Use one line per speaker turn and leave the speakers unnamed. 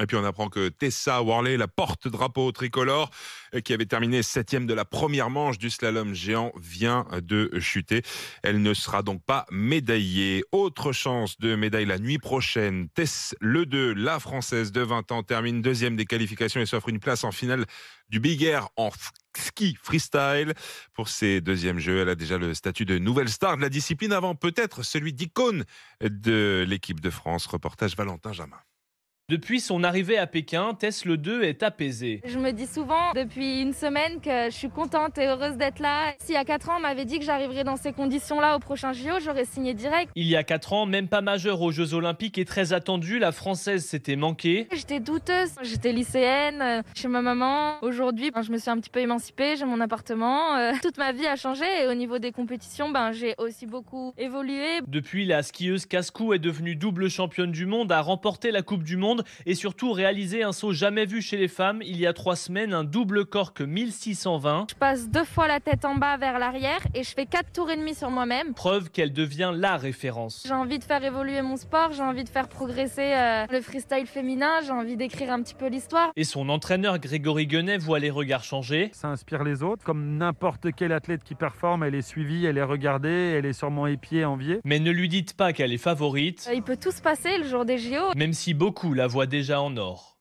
Et puis on apprend que Tessa Worley, la porte-drapeau tricolore, euh, qui avait terminé septième de la première manche du slalom géant, vient euh, de chuter. Elle ne sera donc pas médaillée. Autre chance de médaille la nuit prochaine. Tess Le 2, la française de 20 ans, termine deuxième des qualifications et s'offre une place en finale du Big Air en ski freestyle. Pour ses deuxièmes jeux, elle a déjà le statut de nouvelle star de la discipline avant peut-être celui d'icône de l'équipe de France. Reportage Valentin Jamin. Depuis son arrivée à Pékin, Le 2 est apaisée.
Je me dis souvent depuis une semaine que je suis contente et heureuse d'être là. Si a 4 ans on m'avait dit que j'arriverais dans ces conditions-là au prochain JO, j'aurais signé direct.
Il y a 4 ans, même pas majeure aux Jeux Olympiques et très attendue, la Française s'était manquée.
J'étais douteuse, j'étais lycéenne euh, chez ma maman. Aujourd'hui, ben, je me suis un petit peu émancipée, j'ai mon appartement. Euh, toute ma vie a changé et au niveau des compétitions, ben, j'ai aussi beaucoup évolué.
Depuis, la skieuse Cascou est devenue double championne du monde, a remporté la Coupe du Monde et surtout réaliser un saut jamais vu chez les femmes il y a trois semaines, un double cork 1620. Je
passe deux fois la tête en bas vers l'arrière et je fais quatre tours et demi sur moi-même.
Preuve qu'elle devient la référence. J'ai
envie de faire évoluer mon sport, j'ai envie de faire progresser euh, le freestyle féminin, j'ai envie d'écrire un petit peu l'histoire.
Et son entraîneur Grégory Guenet voit les regards changer. Ça inspire les autres, comme n'importe quel athlète qui performe, elle est suivie, elle est regardée, elle est sûrement épiée, enviée. Mais ne lui dites pas qu'elle est favorite.
Euh, il peut tout se passer le jour des JO.
Même si beaucoup la la voix déjà en or.